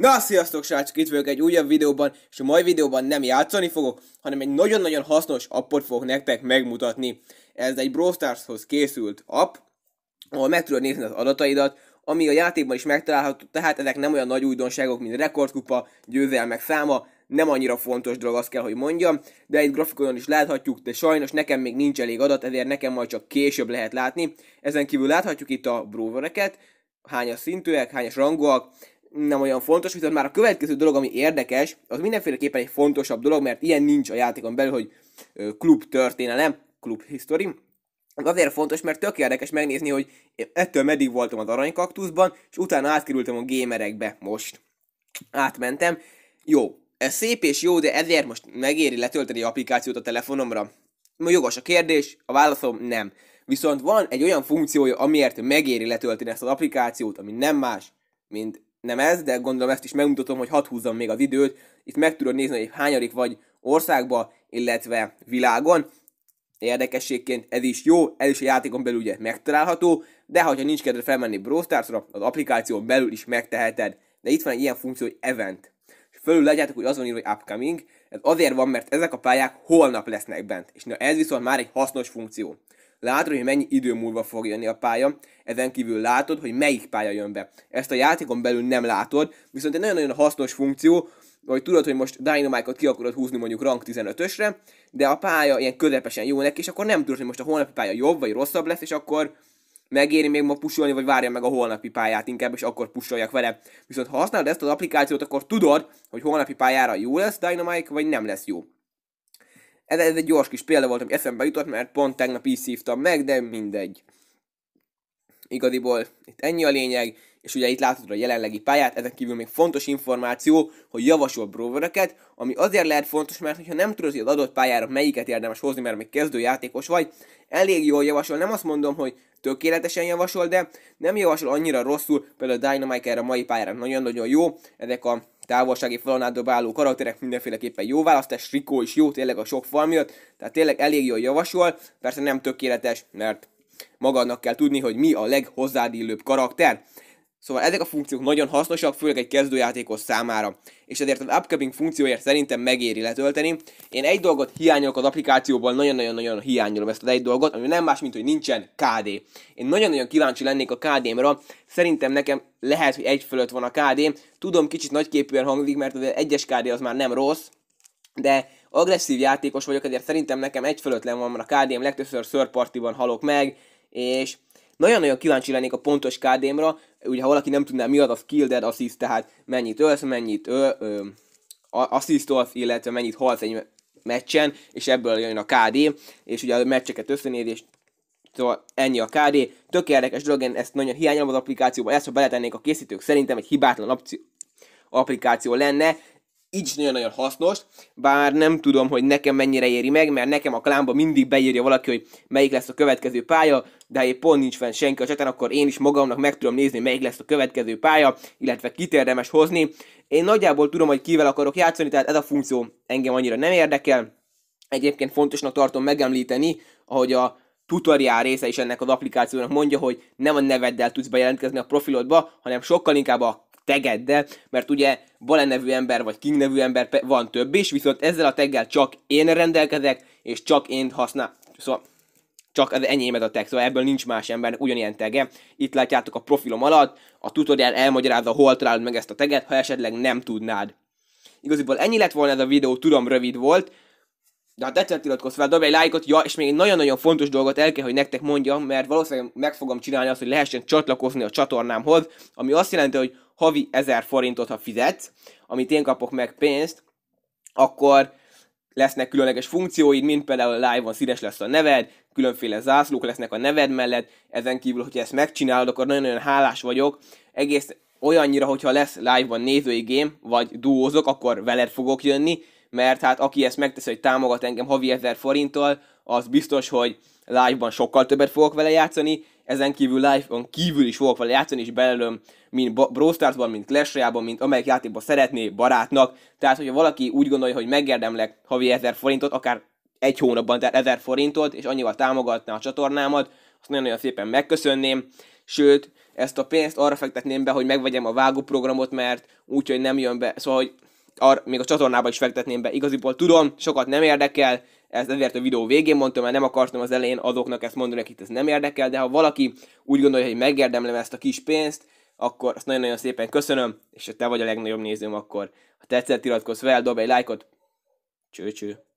Na, sziasztok srácok, itt vagyok egy újabb videóban, és a mai videóban nem játszani fogok, hanem egy nagyon-nagyon hasznos appot fogok nektek megmutatni. Ez egy Brawl Stars-hoz készült app, ahol meg tudod nézni az adataidat, ami a játékban is megtalálható, tehát ezek nem olyan nagy újdonságok, mint rekordkupa, győzelmek száma, nem annyira fontos dolog, azt kell, hogy mondjam, de itt grafikonon is láthatjuk, de sajnos nekem még nincs elég adat, ezért nekem majd csak később lehet látni. Ezen kívül láthatjuk itt a bróvereket, hányas szintűek, hányas rangúak, nem olyan fontos, viszont már a következő dolog, ami érdekes, az mindenféleképpen egy fontosabb dolog, mert ilyen nincs a játékon belül, hogy klub történelem, klub history. Azért fontos, mert tök érdekes megnézni, hogy ettől meddig voltam az aranykaktuszban, és utána átkerültem a gémerekbe most. Átmentem. Jó, ez szép és jó, de ezért most megéri letölteni applikációt a telefonomra? Jogos a kérdés, a válaszom nem. Viszont van egy olyan funkciója, amiért megéri letölteni ezt az applikációt, ami nem más, mint nem ez, de gondolom ezt is megmutatom, hogy hat húzzam még az időt. Itt meg tudod nézni, hogy hányadik vagy országba, illetve világon. Érdekességként ez is jó, ez is a játékon belül ugye megtalálható, de ha nincs kedved felmenni Brawl Stars-ra, az applikáción belül is megteheted. De itt van egy ilyen funkció, hogy event. És fölül legyetek, hogy azon ír, hogy upcoming. Ez azért van, mert ezek a pályák holnap lesznek bent. És na ez viszont már egy hasznos funkció. Látod, hogy mennyi idő múlva fog jönni a pálya, ezen kívül látod, hogy melyik pálya jön be. Ezt a játékon belül nem látod, viszont egy nagyon-nagyon hasznos funkció, hogy tudod, hogy most Dynamite-ot ki akarod húzni mondjuk rank 15-ösre, de a pálya ilyen közepesen jó neki, és akkor nem tudod, hogy most a holnapi pálya jobb vagy rosszabb lesz, és akkor megéri még ma pusolni, vagy várja meg a holnapi pályát inkább, és akkor pusoljak vele. Viszont ha használod ezt az applikációt, akkor tudod, hogy holnapi pályára jó lesz Dynamite, vagy nem lesz jó. Ez, ez egy gyors kis példa volt, ami eszembe jutott, mert pont tegnap így szívtam meg, de mindegy. igaziból. itt ennyi a lényeg, és ugye itt látod a jelenlegi pályát, ezen kívül még fontos információ, hogy javasol bróvereket, ami azért lehet fontos, mert ha nem tudod, hogy az adott pályára melyiket érdemes hozni, mert még kezdőjátékos vagy, elég jól javasol, nem azt mondom, hogy tökéletesen javasol, de nem javasol annyira rosszul, például a Dynamite erre a mai pályára nagyon-nagyon jó, ezek a távolsági falon dobáló karakterek mindenféleképpen jó választás, Rikó is jó tényleg a sok fal miatt, tehát tényleg elég jól javasol, persze nem tökéletes, mert magadnak kell tudni, hogy mi a leghozzádillőbb karakter. Szóval ezek a funkciók nagyon hasznosak, főleg egy kezdőjátékos számára, és ezért az upcoming funkcióért szerintem megéri letölteni. Én egy dolgot hiányolok az applikációból, nagyon-nagyon-nagyon hiányolom ezt az egy dolgot, ami nem más, mint hogy nincsen KD. Én nagyon-nagyon kíváncsi lennék a KD-mra, szerintem nekem lehet, hogy egy fölött van a KD. Tudom, kicsit nagyképűen hangzik, mert az egyes KD az már nem rossz, de agresszív játékos vagyok, ezért szerintem nekem egy fölött van, mert a KD-m legtöbbször szörpartiban halok meg, és nagyon-nagyon kíváncsi lennék a pontos KD-mra, ugye ha valaki nem tudná mi az a dead assist, tehát mennyit ölsz, mennyit öl, ö, asszisztolsz, illetve mennyit halsz egy meccsen, és ebből jön a KD, és ugye a meccseket összenéz, és Szóval ennyi a KD. Tök érdekes dolog, én ezt nagyon hiányolom az applikációban, ezt ha beletennék a készítők, szerintem egy hibátlan applikáció lenne, így is nagyon-nagyon hasznos, bár nem tudom, hogy nekem mennyire éri meg, mert nekem a klámba mindig beírja valaki, hogy melyik lesz a következő pálya, de ha pont nincs fenn senki a csatán, akkor én is magamnak meg tudom nézni, melyik lesz a következő pálya, illetve kit érdemes hozni. Én nagyjából tudom, hogy kivel akarok játszani, tehát ez a funkció engem annyira nem érdekel. Egyébként fontosnak tartom megemlíteni, ahogy a tutoriál része is ennek az applikációnak mondja, hogy nem a neveddel tudsz bejelentkezni a profilodba, hanem sokkal inkább a tegeddel, mert ugye Bale nevű ember vagy King nevű ember van több is, viszont ezzel a teggel csak én rendelkezek, és csak én használ... Szóval csak az ez a tag, szóval ebből nincs más ember, ugyanilyen tege. Itt látjátok a profilom alatt, a tutorial elmagyarázza, hol találod meg ezt a teget, ha esetleg nem tudnád. Igaziból ennyi lett volna ez a videó, tudom rövid volt, de ha hát tetszett, iratkozz fel, dobj egy lájkot, ja, és még egy nagyon-nagyon fontos dolgot el kell, hogy nektek mondjam, mert valószínűleg meg fogom csinálni azt, hogy lehessen csatlakozni a csatornámhoz, ami azt jelenti, hogy havi 1000 forintot, ha fizetsz, amit én kapok meg pénzt, akkor lesznek különleges funkcióid, mint például live-on színes lesz a neved, különféle zászlók lesznek a neved mellett, ezen kívül, hogyha ezt megcsinálod, akkor nagyon-nagyon hálás vagyok. Egész olyannyira, hogyha lesz live nézői nézőigém, vagy duózok, akkor veled fogok jönni, mert hát aki ezt megteszi, hogy támogat engem havi 1000 forinttal, az biztos, hogy live-ban sokkal többet fogok vele játszani, ezen kívül live-on kívül is fogok vele játszani, és belőlem, mint Brawl Stars-ban, mint Clash Royale-ban, mint amelyik játékban szeretné barátnak. Tehát, hogyha valaki úgy gondolja, hogy megérdemlek havi 1000 forintot, akár egy hónapban, tehát 1000 forintot, és annyival támogatná a csatornámat, azt nagyon-nagyon szépen megköszönném. Sőt, ezt a pénzt arra fektetném be, hogy megvegyem a vágóprogramot, mert úgy hogy nem jön be, szóval, hogy ar, még a csatornába is fektetném be. Igaziból tudom, sokat nem érdekel, Ez, ezért a videó végén mondtam, mert nem akartam az elején azoknak ezt mondani, akit ez nem érdekel, de ha valaki úgy gondolja, hogy megérdemlem ezt a kis pénzt, akkor azt nagyon-nagyon szépen köszönöm, és ha te vagy a legnagyobb nézőm, akkor ha tetszett, iratkozz fel, dob egy lájkot, cső, cső.